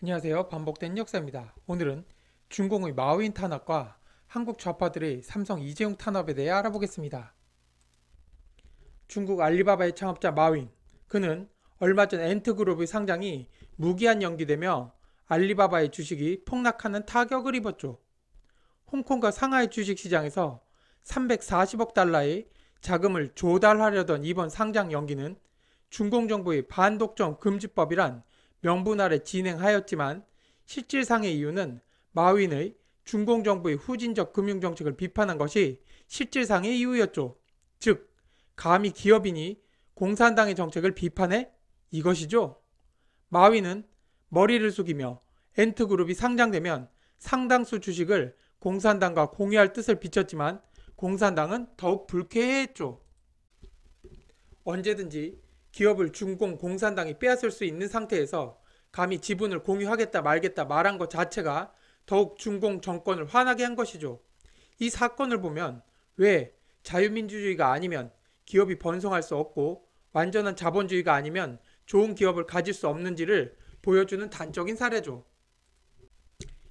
안녕하세요. 반복된 역사입니다. 오늘은 중공의 마윈 탄압과 한국 좌파들의 삼성 이재용 탄압에 대해 알아보겠습니다. 중국 알리바바의 창업자 마윈. 그는 얼마 전 엔트그룹의 상장이 무기한 연기되며 알리바바의 주식이 폭락하는 타격을 입었죠. 홍콩과 상하이 주식시장에서 340억 달러의 자금을 조달하려던 이번 상장 연기는 중공 정부의 반독점 금지법이란 명분 아래 진행하였지만 실질상의 이유는 마윈의 중공정부의 후진적 금융정책을 비판한 것이 실질상의 이유였죠. 즉, 감히 기업인이 공산당의 정책을 비판해? 이것이죠. 마윈은 머리를 숙이며 엔트그룹이 상장되면 상당수 주식을 공산당과 공유할 뜻을 비쳤지만 공산당은 더욱 불쾌해했죠. 언제든지 기업을 중공 공산당이 빼앗을 수 있는 상태에서 감히 지분을 공유하겠다 말겠다 말한 것 자체가 더욱 중공 정권을 화나게 한 것이죠. 이 사건을 보면 왜 자유민주주의가 아니면 기업이 번성할 수 없고 완전한 자본주의가 아니면 좋은 기업을 가질 수 없는지를 보여주는 단적인 사례죠.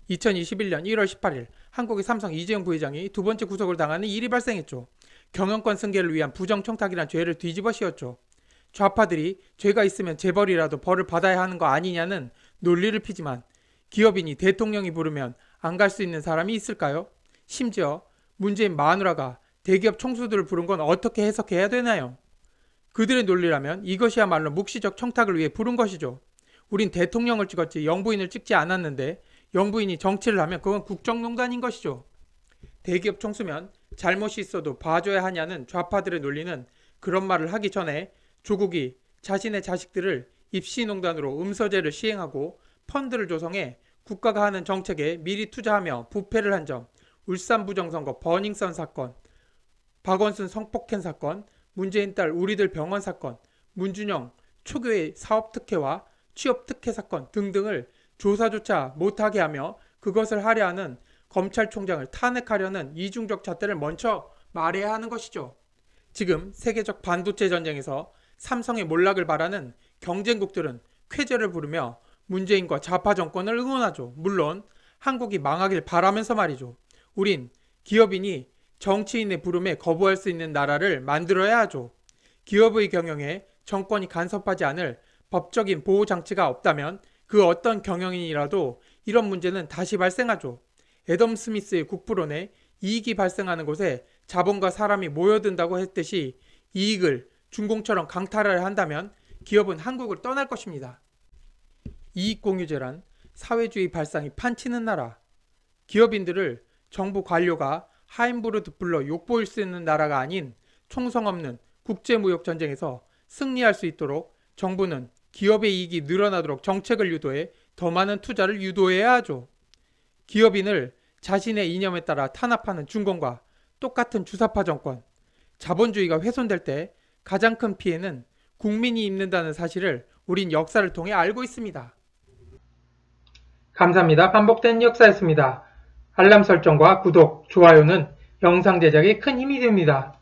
2021년 1월 18일 한국의 삼성 이재용 부회장이 두 번째 구속을 당하는 일이 발생했죠. 경영권 승계를 위한 부정청탁이란 죄를 뒤집어 씌웠죠. 좌파들이 죄가 있으면 재벌이라도 벌을 받아야 하는 거 아니냐는 논리를 피지만 기업인이 대통령이 부르면 안 갈 수 있는 사람이 있을까요? 심지어 문재인 마누라가 대기업 총수들을 부른 건 어떻게 해석해야 되나요? 그들의 논리라면 이것이야말로 묵시적 청탁을 위해 부른 것이죠. 우린 대통령을 찍었지 영부인을 찍지 않았는데 영부인이 정치를 하면 그건 국정농단인 것이죠. 대기업 총수면 잘못이 있어도 봐줘야 하냐는 좌파들의 논리는 그런 말을 하기 전에 조국이 자신의 자식들을 입시농단으로 음서제를 시행하고 펀드를 조성해 국가가 하는 정책에 미리 투자하며 부패를 한 점, 울산 부정선거 버닝썬 사건, 박원순 성폭행 사건, 문재인 딸 우리들 병원 사건, 문준영 초교의 사업 특혜와 취업 특혜 사건 등등을 조사조차 못하게 하며 그것을 하려 하는 검찰총장을 탄핵하려는 이중적 잣대를 먼저 말해야 하는 것이죠. 지금 세계적 반도체 전쟁에서 삼성의 몰락을 바라는 경쟁국들은 쾌제를 부르며 문재인과 좌파 정권을 응원하죠. 물론 한국이 망하길 바라면서 말이죠. 우린 기업인이 정치인의 부름에 거부할 수 있는 나라를 만들어야 하죠. 기업의 경영에 정권이 간섭하지 않을 법적인 보호 장치가 없다면 그 어떤 경영인이라도 이런 문제는 다시 발생하죠. 에덤 스미스의 국부론에 이익이 발생하는 곳에 자본과 사람이 모여든다고 했듯이 이익을 중공처럼 강탈을 한다면 기업은 한국을 떠날 것입니다. 이익공유제란 사회주의 발상이 판치는 나라, 기업인들을 정부 관료가 하인부르드 불러 욕보일 수 있는 나라가 아닌 총성 없는 국제무역 전쟁에서 승리할 수 있도록 정부는 기업의 이익이 늘어나도록 정책을 유도해 더 많은 투자를 유도해야 하죠. 기업인을 자신의 이념에 따라 탄압하는 중건과 똑같은 주사파 정권, 자본주의가 훼손될 때 가장 큰 피해는 국민이 입는다는 사실을 우린 역사를 통해 알고 있습니다. 감사합니다. 반복된 역사였습니다. 알람 설정과 구독, 좋아요는 영상 제작에 큰 힘이 됩니다.